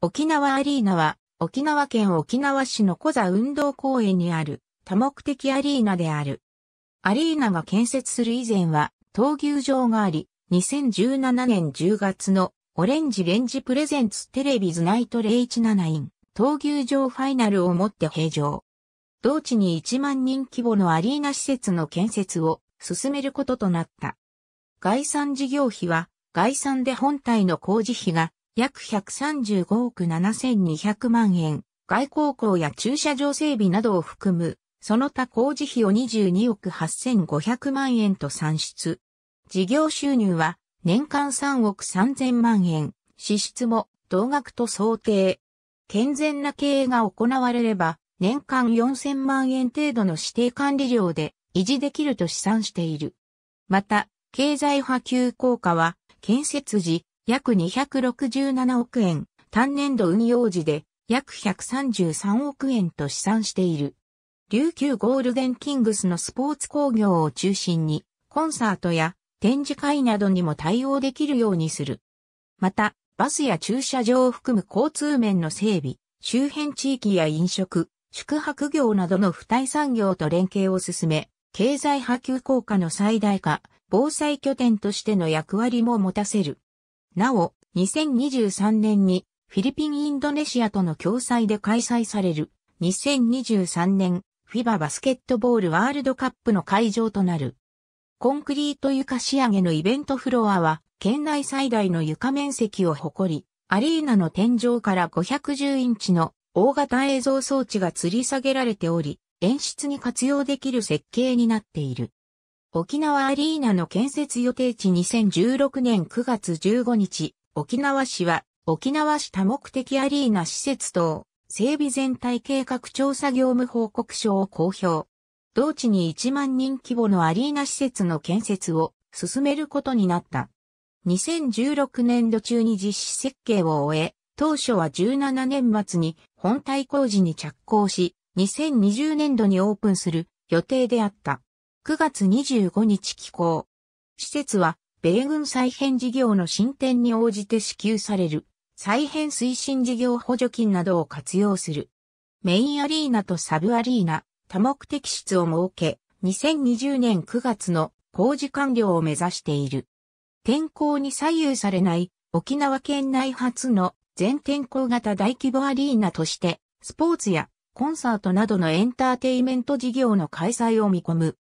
沖縄アリーナは、沖縄県沖縄市の小座運動公園にある多目的アリーナである。アリーナが建設する以前は、闘牛場があり、2017年10月のオレンジレンジプレゼンツテレビズナイト017イン、闘牛場ファイナルをもって閉場。同地に1万人規模のアリーナ施設の建設を進めることとなった。概算事業費は、概算で本体の工事費が約135億7200万円、外交校や駐車場整備などを含む、その他工事費を22億8500万円と算出。事業収入は年間3億3000万円、支出も同額と想定。健全な経営が行われれば、年間4000万円程度の指定管理料で維持できると試算している。また、経済波及効果は、建設時、約267億円、単年度運用時で約133億円と試算している。琉球ゴールデンキングスのスポーツ工業を中心に、コンサートや展示会などにも対応できるようにする。また、バスや駐車場を含む交通面の整備、周辺地域や飲食、宿泊業などの付帯産業と連携を進め、経済波及効果の最大化、防災拠点としての役割も持たせる。なお、2023年にフィリピン・インドネシアとの共催で開催される2023年フィババスケットボールワールドカップの会場となる。コンクリート床仕上げのイベントフロアは県内最大の床面積を誇り、アリーナの天井から510インチの大型映像装置が吊り下げられており、演出に活用できる設計になっている。沖縄アリーナの建設予定地2016年9月15日、沖縄市は沖縄市多目的アリーナ施設等整備全体計画調査業務報告書を公表。同地に1万人規模のアリーナ施設の建設を進めることになった。2016年度中に実施設計を終え、当初は17年末に本体工事に着工し、2020年度にオープンする予定であった。9月25日寄港。施設は、米軍再編事業の進展に応じて支給される、再編推進事業補助金などを活用する。メインアリーナとサブアリーナ、多目的室を設け、2020年9月の工事完了を目指している。天候に左右されない沖縄県内初の全天候型大規模アリーナとして、スポーツやコンサートなどのエンターテイメント事業の開催を見込む。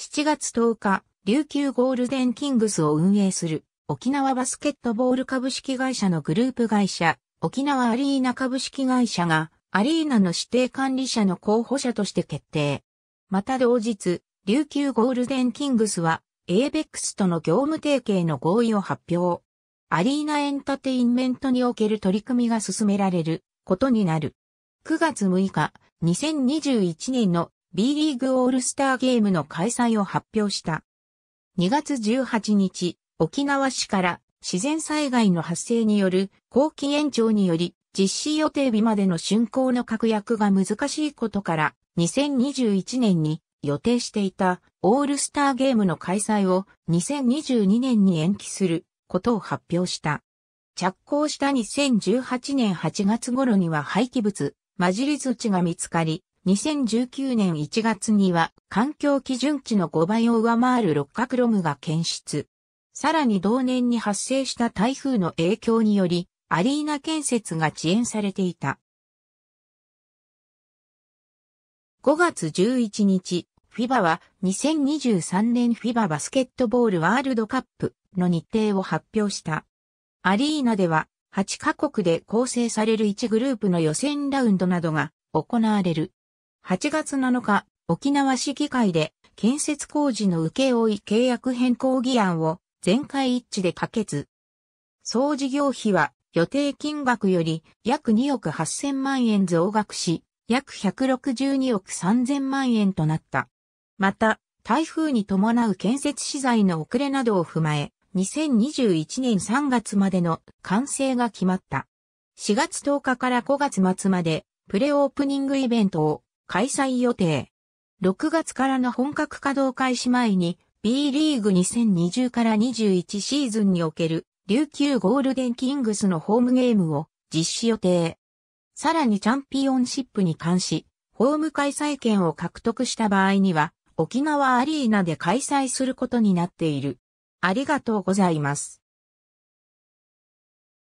7月10日、琉球ゴールデンキングスを運営する沖縄バスケットボール株式会社のグループ会社、沖縄アリーナ株式会社がアリーナの指定管理者の候補者として決定。また同日、琉球ゴールデンキングスは ABEX との業務提携の合意を発表。アリーナエンタテインメントにおける取り組みが進められることになる。9月6日、2021年の B リーグオールスターゲームの開催を発表した。2月18日、沖縄市から自然災害の発生による後期延長により実施予定日までの竣工の確約が難しいことから2021年に予定していたオールスターゲームの開催を2022年に延期することを発表した。着工した2018年8月頃には廃棄物、混じり土が見つかり、2019年1月には環境基準値の5倍を上回る六角ロムが検出。さらに同年に発生した台風の影響により、アリーナ建設が遅延されていた。5月11日、FIBA は2023年 FIBA バスケットボールワールドカップの日程を発表した。アリーナでは8カ国で構成される1グループの予選ラウンドなどが行われる。8月7日、沖縄市議会で建設工事の請負契約変更議案を全会一致で可決。総事業費は予定金額より約2億8000万円増額し、約162億3000万円となった。また、台風に伴う建設資材の遅れなどを踏まえ、2021年3月までの完成が決まった。4月10日から5月末までプレオープニングイベントを開催予定。6月からの本格稼働開始前に B リーグ2020から21シーズンにおける琉球ゴールデンキングスのホームゲームを実施予定。さらにチャンピオンシップに関し、ホーム開催権を獲得した場合には、沖縄アリーナで開催することになっている。ありがとうございます。